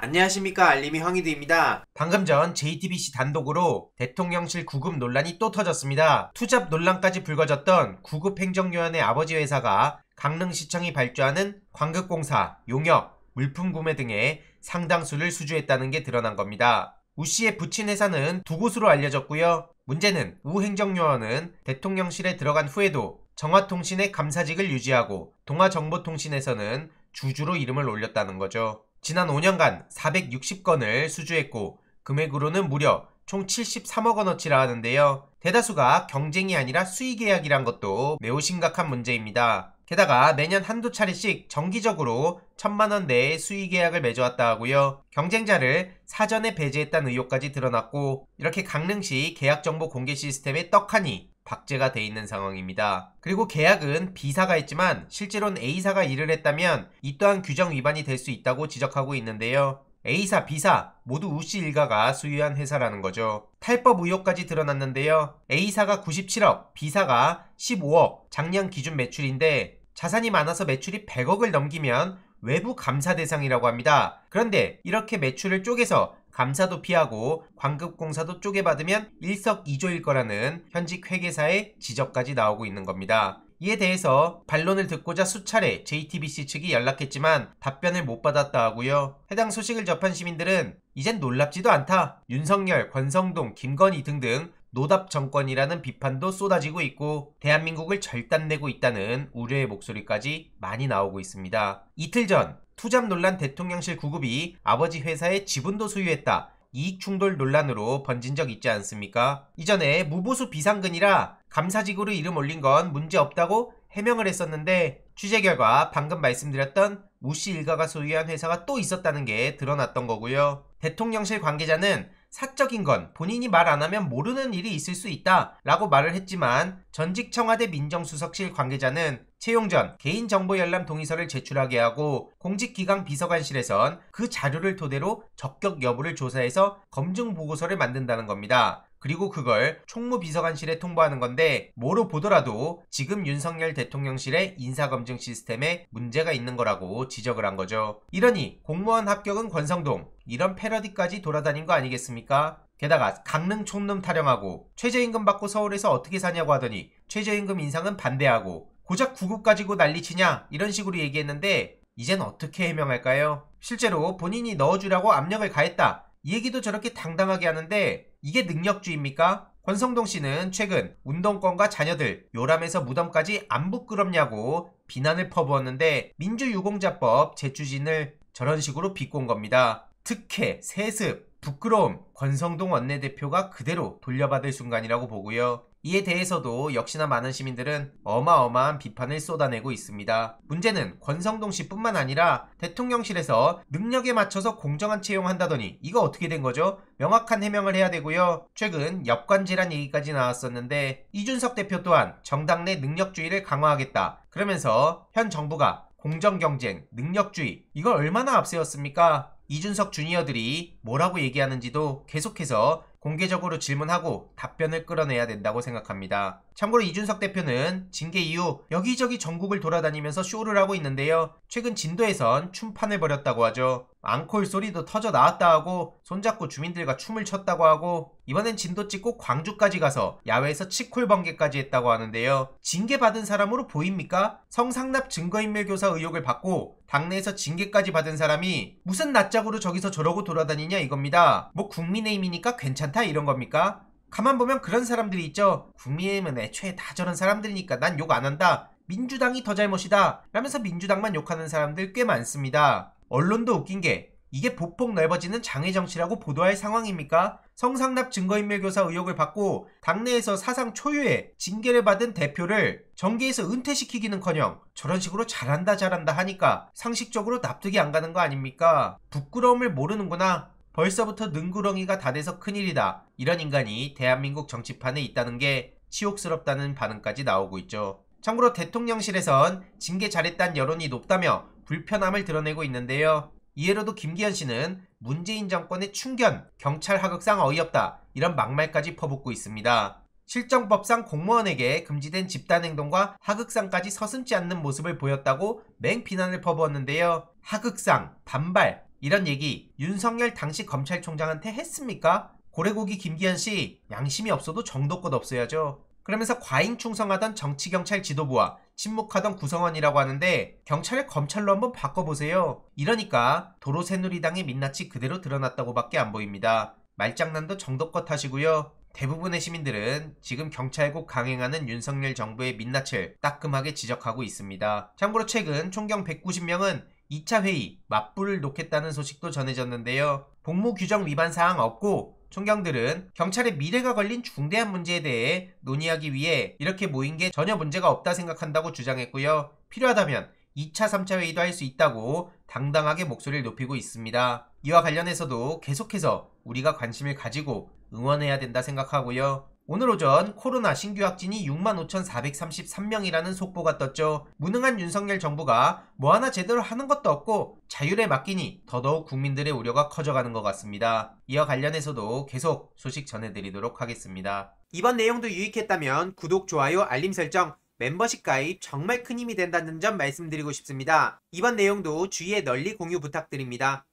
안녕하십니까 알림이 황희드입니다. 방금 전 JTBC 단독으로 대통령실 구급 논란이 또 터졌습니다. 투잡 논란까지 불거졌던 구급 행정요원의 아버지 회사가 강릉시청이 발주하는 광급공사, 용역, 물품 구매 등의 상당수를 수주했다는 게 드러난 겁니다. 우 씨의 부친 회사는 두 곳으로 알려졌고요. 문제는 우 행정요원은 대통령실에 들어간 후에도 정화통신의 감사직을 유지하고 동화정보통신에서는 주주로 이름을 올렸다는 거죠. 지난 5년간 460건을 수주했고 금액으로는 무려 총 73억 원어치라 하는데요. 대다수가 경쟁이 아니라 수의 계약이란 것도 매우 심각한 문제입니다. 게다가 매년 한두 차례씩 정기적으로 천만 원 내에 수의 계약을 맺어왔다 하고요. 경쟁자를 사전에 배제했다는 의혹까지 드러났고 이렇게 강릉시 계약정보 공개 시스템에 떡하니 박제가 돼 있는 상황입니다. 그리고 계약은 B사가 했지만 실제로는 A사가 일을 했다면 이 또한 규정 위반이 될 수 있다고 지적하고 있는데요. A사, B사 모두 우씨 일가가 소유한 회사라는 거죠. 탈법 의혹까지 드러났는데요. A사가 97억, B사가 15억, 작년 기준 매출인데 자산이 많아서 매출이 100억을 넘기면 외부 감사 대상이라고 합니다. 그런데 이렇게 매출을 쪼개서 감사도 피하고 광급공사도 쪼개받으면 일석이조일 거라는 현직 회계사의 지적까지 나오고 있는 겁니다. 이에 대해서 반론을 듣고자 수차례 JTBC 측이 연락했지만 답변을 못 받았다 하고요. 해당 소식을 접한 시민들은 이젠 놀랍지도 않다. 윤석열, 권성동, 김건희 등등 노답 정권이라는 비판도 쏟아지고 있고 대한민국을 절단내고 있다는 우려의 목소리까지 많이 나오고 있습니다. 이틀 전 투잡 논란 대통령실 구급이 아버지 회사의 지분도 소유했다. 이익 충돌 논란으로 번진 적 있지 않습니까? 이전에 무보수 비상근이라 감사직으로 이름 올린 건 문제 없다고 해명을 했었는데 취재 결과 방금 말씀드렸던 우씨 일가가 소유한 회사가 또 있었다는 게 드러났던 거고요. 대통령실 관계자는 사적인 건 본인이 말 안 하면 모르는 일이 있을 수 있다 라고 말을 했지만 전직 청와대 민정수석실 관계자는 채용 전 개인정보열람 동의서를 제출하게 하고 공직기강 비서관실에선 그 자료를 토대로 적격 여부를 조사해서 검증 보고서를 만든다는 겁니다. 그리고 그걸 총무비서관실에 통보하는 건데 뭐로 보더라도 지금 윤석열 대통령실의 인사검증 시스템에 문제가 있는 거라고 지적을 한 거죠. 이러니 공무원 합격은 권성동 이런 패러디까지 돌아다닌 거 아니겠습니까? 게다가 강릉 촌놈 타령하고 최저임금 받고 서울에서 어떻게 사냐고 하더니 최저임금 인상은 반대하고 고작 구급 가지고 난리치냐 이런 식으로 얘기했는데 이젠 어떻게 해명할까요? 실제로 본인이 넣어주라고 압력을 가했다. 얘기도 저렇게 당당하게 하는데 이게 능력주의입니까? 권성동 씨는 최근 운동권과 자녀들 요람에서 무덤까지 안 부끄럽냐고 비난을 퍼부었는데 민주유공자법 제추진을 저런 식으로 비꼰 겁니다. 특혜, 세습, 부끄러움, 권성동 원내대표가 그대로 돌려받을 순간이라고 보고요. 이에 대해서도 역시나 많은 시민들은 어마어마한 비판을 쏟아내고 있습니다. 문제는 권성동 씨뿐만 아니라 대통령실에서 능력에 맞춰서 공정한 채용한다더니 이거 어떻게 된 거죠? 명확한 해명을 해야 되고요. 최근 역관지란 얘기까지 나왔었는데 이준석 대표 또한 정당 내 능력주의를 강화하겠다. 그러면서 현 정부가 공정 경쟁, 능력주의 이걸 얼마나 앞세웠습니까? 이준석 주니어들이 뭐라고 얘기하는지도 계속해서 공개적으로 질문하고 답변을 끌어내야 된다고 생각합니다. 참고로 이준석 대표는 징계 이후 여기저기 전국을 돌아다니면서 쇼를 하고 있는데요. 최근 진도에선 춤판을 벌였다고 하죠. 앙콜 소리도 터져 나왔다 하고 손잡고 주민들과 춤을 췄다고 하고 이번엔 진도 찍고 광주까지 가서 야외에서 치콜 번개까지 했다고 하는데요. 징계 받은 사람으로 보입니까? 성상납 증거인멸 교사 의혹을 받고 당내에서 징계까지 받은 사람이 무슨 낯짝으로 저기서 저러고 돌아다니냐 이겁니다. 뭐 국민의힘이니까 괜찮 괜찮다 이런 겁니까? 가만 보면 그런 사람들이 있죠. 국민의힘은 애초에 다 저런 사람들이니까 난 욕 안 한다. 민주당이 더 잘못이다. 라면서 민주당만 욕하는 사람들 꽤 많습니다. 언론도 웃긴 게 이게 보폭 넓어지는 장애 정치라고 보도할 상황입니까? 성상납 증거인멸 교사 의혹을 받고 당내에서 사상 초유의 징계를 받은 대표를 정계에서 은퇴시키기는커녕 저런 식으로 잘한다 잘한다 하니까 상식적으로 납득이 안 가는 거 아닙니까? 부끄러움을 모르는구나. 벌써부터 능구렁이가 다 돼서 큰일이다. 이런 인간이 대한민국 정치판에 있다는 게 치욕스럽다는 반응까지 나오고 있죠. 참고로 대통령실에선 징계 잘했다는 여론이 높다며 불편함을 드러내고 있는데요. 이해로도 김기현 씨는 문재인 정권의 충견, 경찰 하극상 어이없다 이런 막말까지 퍼붓고 있습니다. 실정법상 공무원에게 금지된 집단행동과 하극상까지 서슴지 않는 모습을 보였다고 맹비난을 퍼부었는데요. 하극상, 반발, 이런 얘기 윤석열 당시 검찰총장한테 했습니까? 고래고기 김기현 씨 양심이 없어도 정도껏 없어야죠. 그러면서 과잉 충성하던 정치경찰 지도부와 침묵하던 구성원이라고 하는데 경찰을 검찰로 한번 바꿔보세요. 이러니까 도로 새누리당의 민낯이 그대로 드러났다고밖에 안 보입니다. 말장난도 정도껏 하시고요. 대부분의 시민들은 지금 경찰국 강행하는 윤석열 정부의 민낯을 따끔하게 지적하고 있습니다. 참고로 최근 총경 190명은 2차 회의 맞불을 놓겠다는 소식도 전해졌는데요. 복무 규정 위반 사항 없고 총경들은 경찰의 미래가 걸린 중대한 문제에 대해 논의하기 위해 이렇게 모인 게 전혀 문제가 없다 생각한다고 주장했고요. 필요하다면 2차, 3차 회의도 할 수 있다고 당당하게 목소리를 높이고 있습니다. 이와 관련해서도 계속해서 우리가 관심을 가지고 응원해야 된다 생각하고요. 오늘 오전 코로나 신규 확진이 65,433명이라는 속보가 떴죠. 무능한 윤석열 정부가 뭐 하나 제대로 하는 것도 없고 자율에 맡기니 더더욱 국민들의 우려가 커져가는 것 같습니다. 이와 관련해서도 계속 소식 전해드리도록 하겠습니다. 이번 내용도 유익했다면 구독, 좋아요, 알림 설정, 멤버십 가입 정말 큰 힘이 된다는 점 말씀드리고 싶습니다. 이번 내용도 주위에 널리 공유 부탁드립니다.